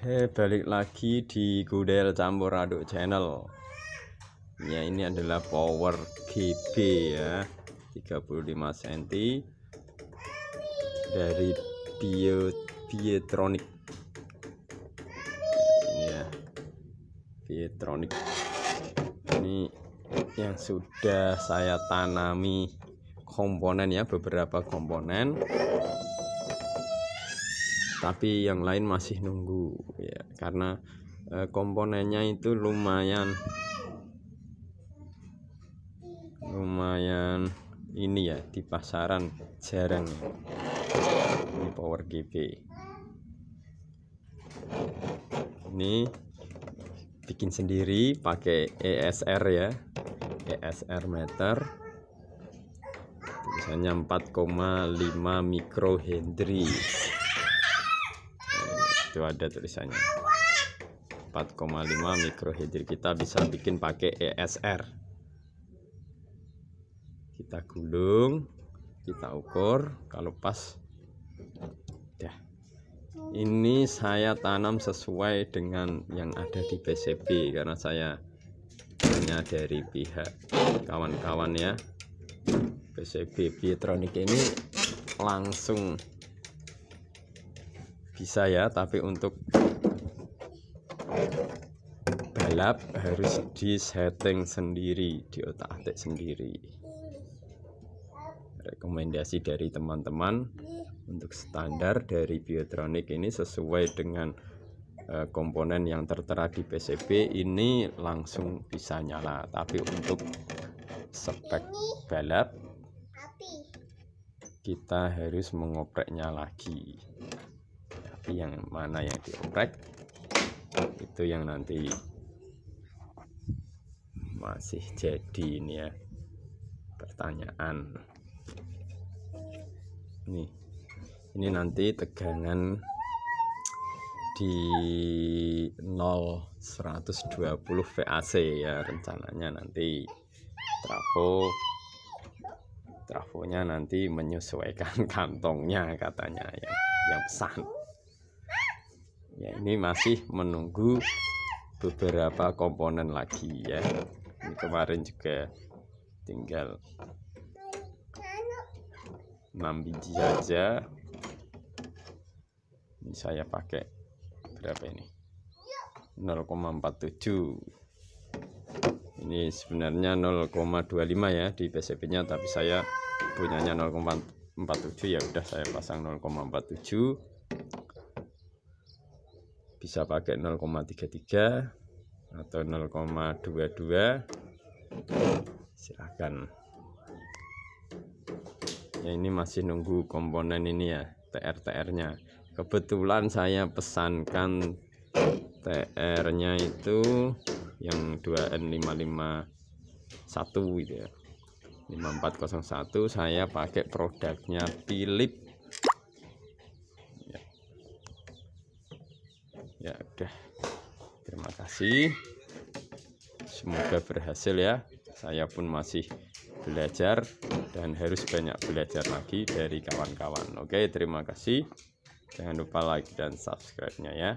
Oke, eh, balik lagi di Gudel Campur Aduk Channel. Ya, ini adalah power GB ya. 35 cm dari Bio Biotronic. Ini ya. Biotronic. Ini yang sudah saya tanami komponen ya, beberapa komponen tapi yang lain masih nunggu ya karena e, komponennya itu lumayan lumayan ini ya di pasaran jarang di ini power GB ini bikin sendiri pakai ESR ya ESR meter misalnya 4,5 mikrohendri itu ada tulisannya 4,5 mikrohidri kita bisa bikin pakai ESR kita gulung kita ukur kalau pas ya ini saya tanam sesuai dengan yang ada di PCB karena saya hanya dari pihak kawan-kawan ya PCB Biotronik ini langsung bisa ya tapi untuk balap harus di setting sendiri di otak atik sendiri rekomendasi dari teman-teman untuk standar dari biotronik ini sesuai dengan eh, komponen yang tertera di PCB ini langsung bisa nyala tapi untuk spek balap kita harus mengopreknya lagi yang mana yang dioprek itu yang nanti masih jadi ini ya pertanyaan nih ini nanti tegangan di 0 120 VAC ya rencananya nanti trafo trafonya nanti menyesuaikan kantongnya katanya yang yang pesan ya ini masih menunggu beberapa komponen lagi ya ini kemarin juga tinggal 6 biji saja ini saya pakai berapa ini 0,47 ini sebenarnya 0,25 ya di PCB nya tapi saya punyanya 0,47 ya udah saya pasang 0,47 bisa pakai 0,33 atau 0,22 silahkan ya ini masih nunggu komponen ini ya TR-TR nya kebetulan saya pesankan TR nya itu yang 2N551 gitu ya 5401 saya pakai produknya Philips ya udah terima kasih semoga berhasil ya saya pun masih belajar dan harus banyak belajar lagi dari kawan-kawan oke terima kasih jangan lupa like dan subscribe nya ya